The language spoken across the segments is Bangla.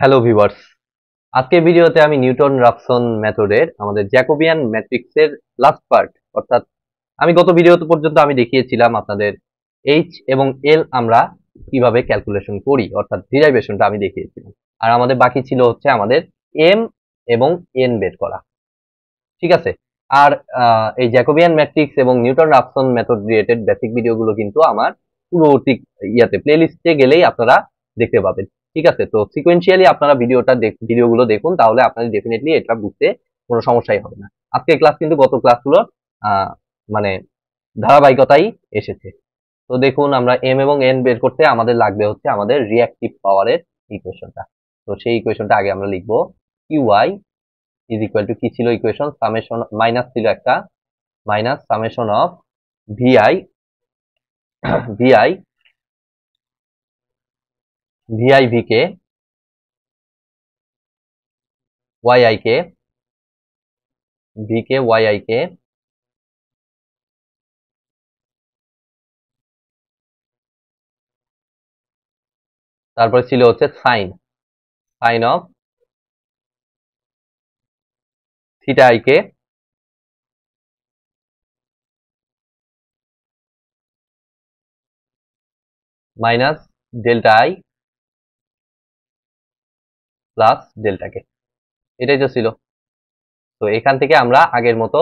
হ্যালো ভিভার্স আজকে ভিডিওতে আমি নিউটন রাফসন মেথডের আমাদের জ্যাকোবিয়ান ম্যাট্রিক্সের লাস্ট পার্ট অর্থাৎ আমি গত ভিডিও পর্যন্ত আমি দেখিয়েছিলাম আপনাদের এইচ এবং এল আমরা কিভাবে ক্যালকুলেশন করি অর্থাৎ ডিরাইভেশনটা আমি দেখিয়েছিলাম আর আমাদের বাকি ছিল হচ্ছে আমাদের এম এবং এন বের করা ঠিক আছে আর এই জ্যাকোবিয়ান ম্যাট্রিক্স এবং Newton Raphson method related basic ভিডিওগুলো কিন্তু আমার পূর্ববর্তী ইয়াতে প্লেলিস্টে গেলেই আপনারা দেখতে পাবেন ঠিক আছে তো সিকোয়েন্সিয়ালি আপনারা ভিডিওটা ভিডিওগুলো দেখুন তাহলে আপনাদের ডেফিনেটলি এটা বুঝতে কোনো সমস্যাই হবে না আজকের ক্লাস কিন্তু গত ক্লাসগুলোর মানে ধারাবাহিকতাই এসেছে তো দেখুন আমরা এম এবং এন বের করতে আমাদের লাগবে হচ্ছে আমাদের রিয়াক্টিভ পাওয়ারের ইকুয়েশনটা তো সেই ইকুয়েশনটা আগে আমরা লিখবো কিউআই ইজ ইকুয়াল টু কি ছিল ইকুয়েশন সামেশন মাইনাস ছিল একটা minus summation of V I V I V I V K Y I K V K K তারপরে ছিল হচ্ছে sine sine of theta I K minus delta I plus delta K এটাই তো ছিল তো এখান থেকে আমরা আগের মতো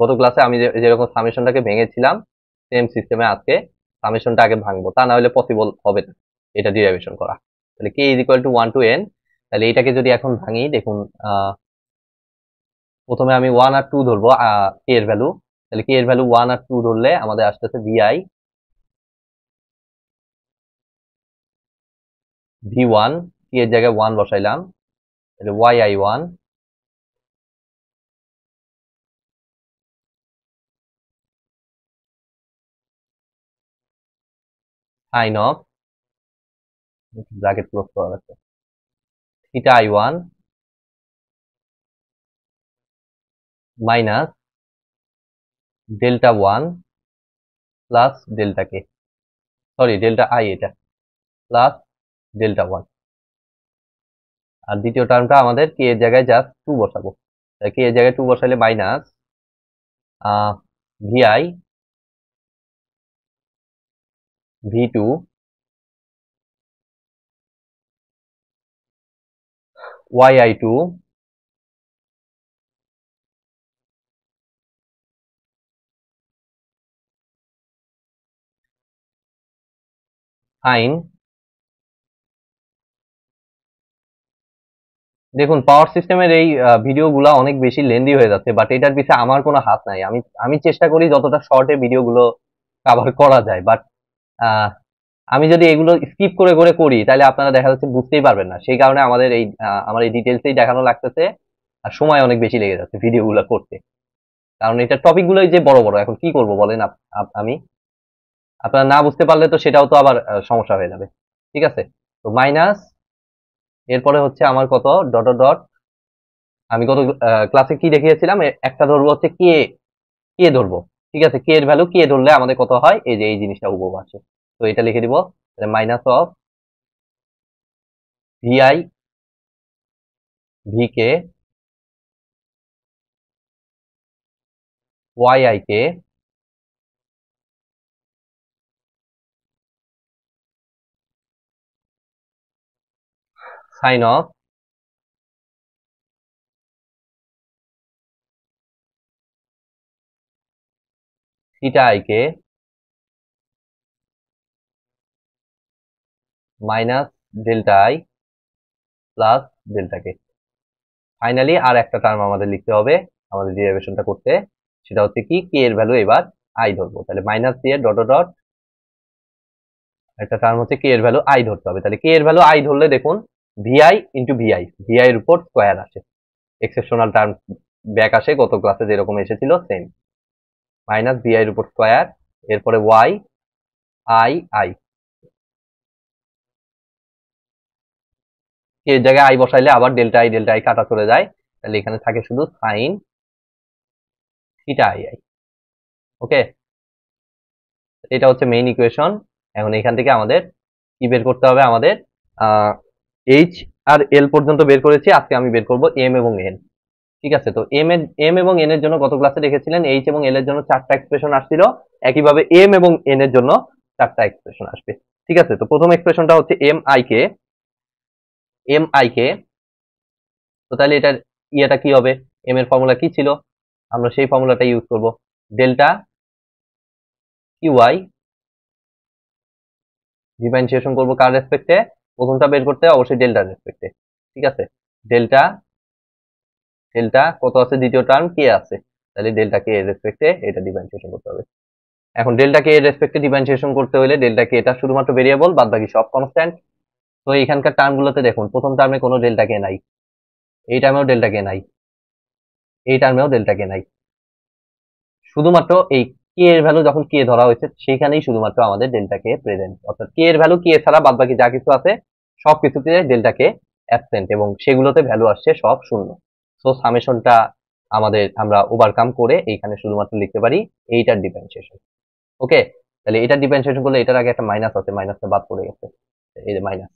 গত ক্লাসে আমি যেরকম সামেশনটাকে ভেঙেছিলাম সেম সিস্টেমে আজকে সামেশনটা আগে ভাঙবো তা না হলে পসিবল হবে না এটা ডিরাইভেশন করা তাহলে K is equal to one to N তাহলে এটাকে যদি এখন ভাঙি দেখুন প্রথমে আমি ওয়ান আর টু ধরবো কে এর ভ্যালু তাহলে কে এর ভ্যালু ওয়ান আর টু ধরলে আমাদের আসতেছে ভিআই ভি ওয়ান কি এর জায়গায় ওয়ান বসাইলাম তাহলে Y I one sine of bracket close করা আছে theta I one minus delta one plus delta K sorry delta I এটা প্লাস ডেল্টা ওয়ান আর দ্বিতীয় টার্মটা আমাদের কে এর জায়গায় জাস্ট টু বসাবো কে এর জায়গায় টু বসাইলে minus V I V two Y I two আইন দেখুন পাওয়ার সিস্টেমের এই ভিডিওগুলো অনেক বেশি লেন্দি হয়ে যাচ্ছে বাট এটার পিছে আমার কোনো হাত নাই আমি আমি চেষ্টা করি যতটা শর্টে ভিডিওগুলো কাভার করা যায় বাট আমি যদি এগুলো স্কিপ করে করে করি তাহলে আপনারা দেখা যাচ্ছে বুঝতেই পারবেন না সেই কারণে আমাদের এই আমার এই ডিটেলসেই দেখানো লাগতেছে আর সময় অনেক বেশি লেগে যাচ্ছে ভিডিওগুলো করতে কারণ এটা টপিকগুলোই যে বড় বড় এখন কি করব বলেন আমি আপনারা না বুঝতে পারলে তো সেটাও তো আবার সমস্যা হয়ে যাবে ঠিক আছে তো মাইনাস এরপরে হচ্ছে আমার কত ডট ডট আমি কত ক্লাসে কি দেখিয়েছিলাম একটা ধরবো হচ্ছে কে কে ধরবো ঠিক আছে কে এর ভ্যালু কে ধরলে আমাদের কত হয় এই যে এই জিনিসটা উপ আছে তো এটা লিখে দিব minus of V I K Y I K sine of theta I K minus delta I plus delta K finally আর একটা টার্ম আমাদের লিখতে হবে আমাদের ডেরিভেশনটা করতে সেটা হচ্ছে কি কে এর ভ্যালু এবার আই ধরবো তাহলে মাইনাস সি এর ডট ডট একটা টার্ম হচ্ছে কে এর ভ্যালু আই ধরতে হবে তাহলে কে এর ভ্যালু আই ধরলে দেখুন ভিআই ইন্টু ভিআই ভিআই এর উপর স্কোয়ার আসে এক্সেপশনাল টার্ম ব্যাক আসে গত ক্লাসে যেরকম এসেছিল সেম মাইনাস ভিআই এর উপর স্কোয়ার এরপরে ওয়াই আই আই এর জায়গায় আই বসাইলে আবার ডেল্টা আই ডেল্টা আই কাটা চলে যায় তাহলে এখানে থাকে শুধু sine theta I I okay এটা হচ্ছে মেইন ইকুয়েশন এখন এখান থেকে আমাদের কি বের করতে হবে আমাদের এইচ আর এল পর্যন্ত বের করেছি আজকে আমি বের করব এম এবং এন ঠিক আছে তো এম এর এম এবং এন এর জন্য গত ক্লাসে রেখেছিলেন এইচ এবং এল এর জন্য চারটা এক্সপ্রেশন আসছিল একইভাবে এম এবং এন এর জন্য চারটা এক্সপ্রেশন আসবে ঠিক আছে তো প্রথম এক্সপ্রেশনটা হচ্ছে M I K M I K তো তাহলে এটার ইয়েটা কি হবে এম এর ফর্মুলা কি ছিল আমরা সেই ফর্মুলাটা ইউজ করব ডেল্টা ইউআই ডিফারেন্সিয়েশন করবো কার রেসপেক্টে প্রথমটা বের করতে অবশ্যই ডেল্টার রেসপেক্টে ঠিক আছে ডেল্টা ডেল্টা কত আছে দ্বিতীয় টার্ম কে আছে তাহলে ডেল্টা কে এর রেসপেক্টে এটা ডিফারেন্সিয়েশন করতে হবে এখন ডেল্টা কে এর রেসপেক্টে ডিফারেন্সিয়েশন করতে হলে ডেল্টা কে এটা শুধুমাত্র ভেরিয়েবল বাদ বাকি সব কনস্ট্যান্ট তো এখানকার টার্মগুলোতে দেখুন প্রথম টার্মে কোনো ডেল্টা কে নাই এই টার্মেও ডেল্টা কে নাই এই টার্মেও ডেল্টা কে নাই শুধুমাত্র এই কে এর ভ্যালু যখন কে ধরা হয়েছে সেখানেই শুধুমাত্র আমাদের ডেল্টা কে প্রেজেন্ট অর্থাৎ কে এর ভ্যালু কে ছাড়া বাদ বাকি যা কিছু আছে সব কিছুতে ডেল্টা কে অ্যাবসেন্ট এবং সেগুলোতে ভ্যালু আসছে সব শূন্য সো সামেশনটা আমাদের আমরা ওভারকাম করে এইখানে শুধুমাত্র লিখতে পারি এইটার ডিফারেন্সিয়েশন ওকে তাহলে এটার ডিফারেন্সিয়েশন করলে এটার আগে একটা মাইনাস আছে মাইনাসটা বাদ পড়ে গেছে এই যে মাইনাস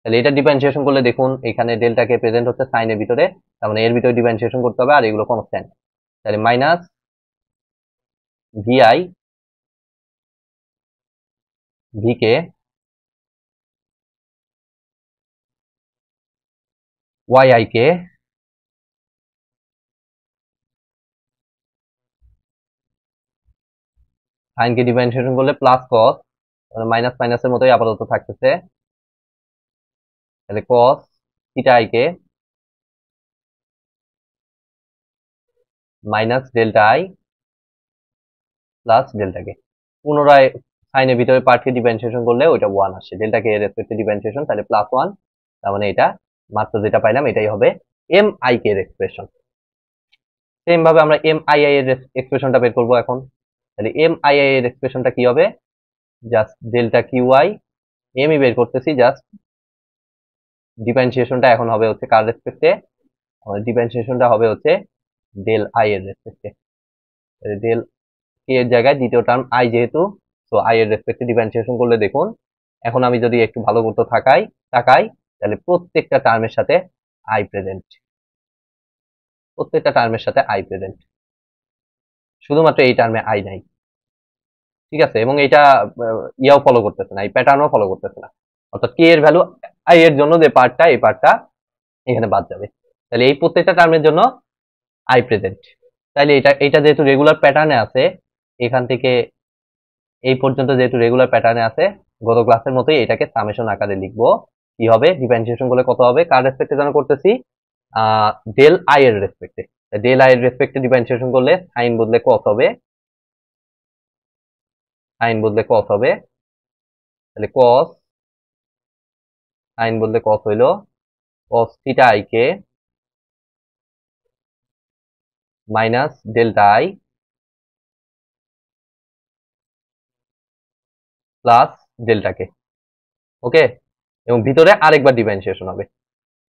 তাহলে এটা ডিফারেন্সিয়েশন করলে দেখুন এখানে ডেল্টাকে প্রেজেন্ট হচ্ছে সাইনের ভিতরে তার মানে এর ভিতরে ডিফারেন্সিয়েশন করতে হবে আর এগুলো কনস্ট্যান্ট তাহলে minus V I V K Y K সাইনকে ডিফারেন্সিয়েশন করলে প্লাস কস মাইনাস মাইনাসের মতোই আপাতত থাকতেছে তাহলে cos theta K minus delta I plus delta K পুনরায় সাইনের ভিতরে পার্টকে ডিফারেন্সিয়েশন করলে ওইটা ওয়ান আসে ডেল্টা কে এর রেসপেক্টে ডিফারেন্সিয়েশন তাহলে প্লাস ওয়ান তার মানে এটা মাত্র যেটা পাইলাম এটাই হবে এম আই কে এর এক্সপ্রেশন সেম ভাবে আমরা এম আই আই এর এক্সপ্রেশনটা বের করব এখন তাহলে এম আই আই এর এক্সপ্রেশনটা কি হবে just delta Q I M বের করতেছি জাস্ট ডিফারেন্সিয়েশনটা এখন হবে হচ্ছে কার রেসপেক্টে আমাদের ডিফারেন্সিয়েশনটা হবে হচ্ছে ডেল আই এর রেসপেক্টে ডেল কে এর জায়গায় দ্বিতীয় টার্ম আই যেহেতু সো আই এর রেসপেক্টে ডিফারেন্সিয়েশন করলে দেখুন এখন আমি যদি একটু ভালো করতে থাকাই তাকাই তাহলে প্রত্যেকটা টার্মের সাথে আই প্রেজেন্ট প্রত্যেকটা টার্মের সাথে আই প্রেজেন্ট শুধুমাত্র এই টার্মে আই নাই ঠিক আছে এবং এটা ইয়াও ফলো করতেছে না এই প্যাটার্নও ফলো করতেছে না অর্থাৎ কে এর ভ্যালু আই এর জন্য যে পার্টটা এই পার্টটা এখানে বাদ যাবে তাহলে এই প্রত্যেকটা টার্মের জন্য আই প্রেজেন্ট তাহলে এটা এটা যেহেতু রেগুলার প্যাটার্নে আছে এখান থেকে এই পর্যন্ত যেহেতু রেগুলার প্যাটার্নে আছে গত ক্লাসের মতোই এটাকে সামেশন আকারে লিখবো কি হবে ডিফারেন্সিয়েশন করলে কত হবে কার রেসপেক্টে যেন করতেছি ডেল আই এর রেসপেক্টে ডেল আই এর রেসপেক্টে ডিফারেন্সিয়েশন করলে সাইন বদলে কস হবে সাইন বদলে কস হবে তাহলে কস সাইন বদলে কস হইল cos theta I K minus delta I plus delta K okay এবং ভিতরে আরেকবার ডিফারেন্সিয়েশন হবে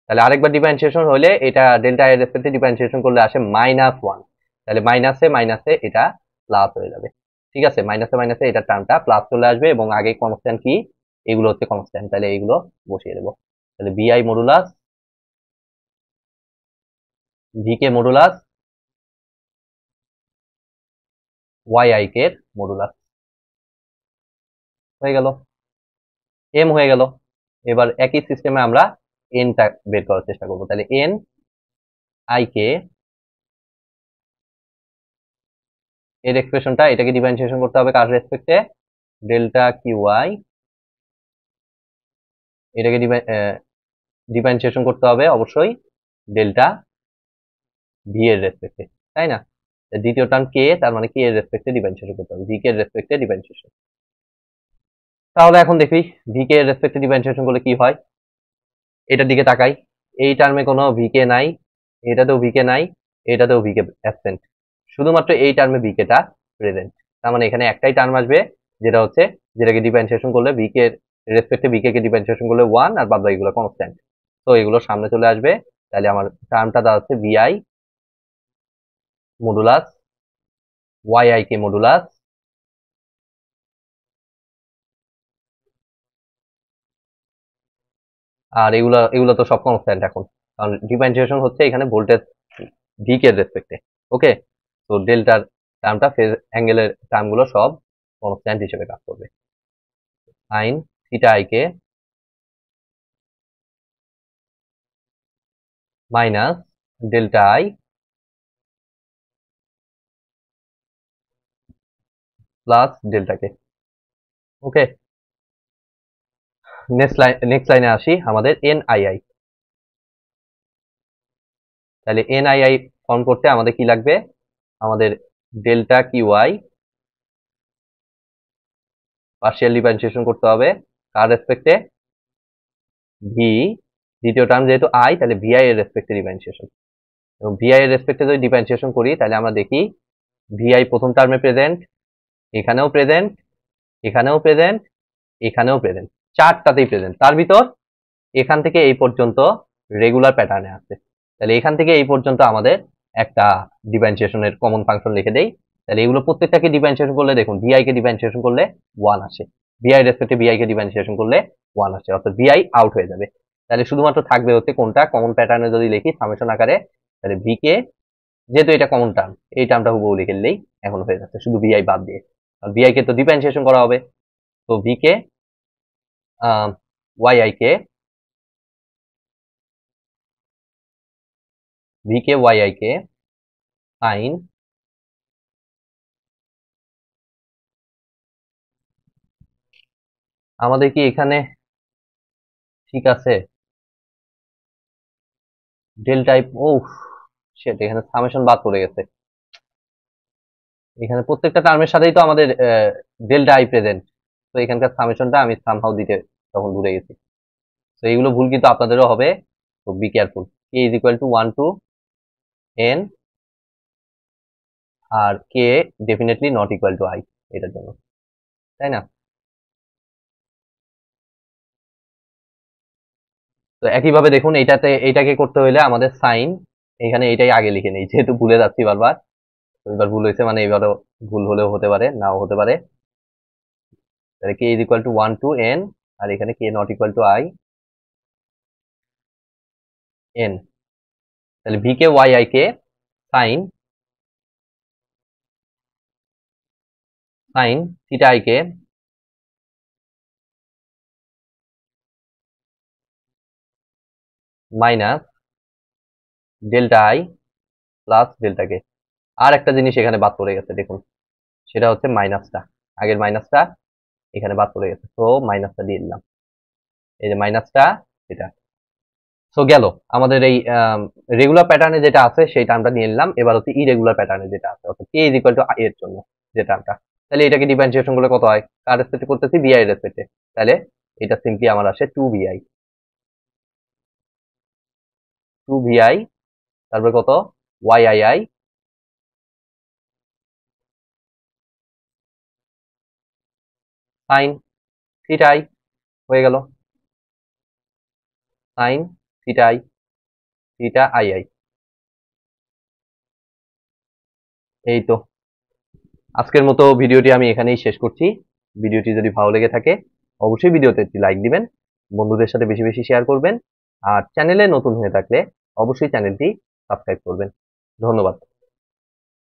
তাহলে আরেকবার ডিফারেন্সিয়েশন হলে এটা ডেল্টা এর রেসপেক্টে ডিফারেন্সিয়েশন করলে আসে মাইনাস ওয়ান তাহলে মাইনাসে মাইনাসে এটা প্লাস হয়ে যাবে ঠিক আছে মাইনাসে মাইনাসে এটা টার্মটা প্লাস চলে আসবে এবং আগে কনস্ট্যান্ট কি এগুলো হচ্ছে কনস্ট্যান্ট তাহলে এইগুলো বসিয়ে দেবো তাহলে B I modulus V K modulus Y I modulus হয়ে গেল এম হয়ে গেল এবার একই সিস্টেমে আমরা এনটা বের করার চেষ্টা করব তাহলে এন আই কে এর এক্সপ্রেশনটা এটাকে ডিফারেন্সিয়েশন করতে হবে কার রেসপেক্টে ডেল্টা কিউ ওয়াই এটাকে ডিফারেন্সিয়েশন করতে হবে অবশ্যই ডেল্টা ভি এর রেসপেক্টে তাই না দ্বিতীয় টার্ম কে তার মানে কে এর রেসপেক্টে ডিফারেন্সিয়েশন করতে হবে ভি কে এর রেসপেক্টে ডিফারেন্সিয়েশন তাহলে এখন দেখি ভিকে রেসপেক্টিভ ডিফারেন্সিয়েশন করলে কি হয় এটার দিকে তাকাই এই টার্মে কোনো ভিকে নাই এটাতেও ভিকে নাই এটাতেও ভিকে অ্যাবসেন্ট শুধুমাত্র এই টার্মে ভিকেটা প্রেজেন্ট তার মানে এখানে একটাই টার্ম আসবে যেটা হচ্ছে যেটাকে ডিপেন্সেশন করলে ভিকে রেসপেক্টে ভিকে ডিপেন্সেশন করলে ওয়ান আর বাদ বাকিগুলো কনস্ট্যান্ট তো এগুলো সামনে চলে আসবে তাহলে আমার টার্মটা দাঁড়াচ্ছে V I modulus Y I K modulus আর এগুলো এগুলো তো সব কনস্ট্যান্ট এখন কারণ ডিফারেন্সিয়েশন হচ্ছে এখানে ভোল্টেজ ভি কে রেসপেক্টে ওকে তো ডেল্টার টার্মটা ফেজ অ্যাঙ্গেলের টার্মগুলো সব কনস্ট্যান্ট হিসেবে কাজ করবে sine theta I K minus delta I plus delta K okay next line next লাইনে আসি আমাদের এনআইআই তাহলে এনআইআই ফর্ম করতে আমাদের কি লাগবে আমাদের ডেল্টা কিউআই পার্শিয়াল ডিফারেন্সিয়েশন করতে হবে কার রেসপেক্টে ভি দ্বিতীয় টার্ম যেহেতু আই তাহলে ভিআই এর রেসপেক্টে ডিফারেন্সিয়েশন এবং ভিআই এর রেসপেক্টে যদি ডিফারেন্সিয়েশন করি তাহলে আমরা দেখি ভিআই প্রথম টার্মে প্রেজেন্ট এখানেও প্রেজেন্ট এখানেও প্রেজেন্ট এখানেও প্রেজেন্ট চারটাতেই প্রেজেন্ট তার ভিতর এখান থেকে এই পর্যন্ত রেগুলার প্যাটার্নে আছে তাহলে এখান থেকে এই পর্যন্ত আমাদের একটা ডিফারেন্সিয়েশনের কমন ফাংশন লিখে দেই তাহলে এগুলো প্রত্যেকটাকে ডিফারেন্সিয়েশন করলে দেখুন ভিআইকে কে ডিফারেন্সিয়েশন করলে ওয়ান আসে ভিআই রেসপেক্টে ভিআই কে ডিফারেন্সিয়েশন করলে ওয়ান আসে অর্থাৎ ভিআই আউট হয়ে যাবে তাহলে শুধুমাত্র থাকবে হচ্ছে কোনটা কমন প্যাটার্নে যদি লিখি সামেশন আকারে তাহলে ভি কে যেহেতু এটা কমন টার্ম এই টার্মটা হুবহু লিখে নিলেই এখন হয়ে যাচ্ছে শুধু ভিআই বাদ দিয়ে আর ভিআই কে তো ডিফারেন্সিয়েশন করা হবে তো V K Um, yik vk yik v sin আমাদের কি এখানে ঠিক আছে ডেল টাইপ ও সেটা এখানে সামেশন বাদ পড়ে গেছে এখানে প্রত্যেকটা টার্মের সাথেই তো আমাদের ডেল আই প্রেজেন্ট তো এখানকার সামেশনটা আমি সামহাও দিতে তখন দূরে গেছি তো এইগুলো ভুল কিন্তু আপনাদেরও হবে তো be careful K is equal to one to N আর K definitely not equal to I এটার জন্য তাই না তো একইভাবে দেখুন এইটাতে এইটাকে করতে হইলে আমাদের সাইন এখানে এটাই আগে লিখে নেই যেহেতু ভুলে যাচ্ছি বারবার এবার ভুল হয়েছে মানে এবারও ভুল হলেও হতে পারে নাও হতে পারে তাহলে K is equal to one to N আর এখানে K not equal to I N তাহলে V K Y I K sine sine theta I K minus delta I plus delta K আর একটা জিনিস এখানে বাদ পড়ে গেছে দেখুন সেটা হচ্ছে মাইনাসটা আগের মাইনাসটা এখানে বাদ পড়ে গেছে সো মাইনাসটা দিয়ে দিলাম এই যে মাইনাসটা এটা সো গেল আমাদের এই রেগুলার প্যাটার্নে যেটা আছে সেই টার্মটা নিয়ে নিলাম এবার হচ্ছে ইরেগুলার প্যাটার্নে যেটা আছে অর্থাৎ K is equal to I এর জন্য যে টার্মটা তাহলে এটাকে ডিফারেন্সিয়েশন করলে কত হয় কার রেসপেক্টে করতেছি বিআই রেসপেক্টে তাহলে এটা সিম্পলি আমার আসে টু বিআই টু ভিআই তারপরে কত ওয়াই আই আই সাইন থিটাই হয়ে গেল সাইন থিটাই থিটা আই আই এই তো আজকের মতো ভিডিওটি আমি এখানেই শেষ করছি ভিডিওটি যদি ভালো লেগে থাকে অবশ্যই ভিডিওতে একটি লাইক দিবেন বন্ধুদের সাথে বেশি বেশি শেয়ার করবেন আর চ্যানেলে নতুন হয়ে থাকলে অবশ্যই চ্যানেলটি সাবস্ক্রাইব করবেন ধন্যবাদ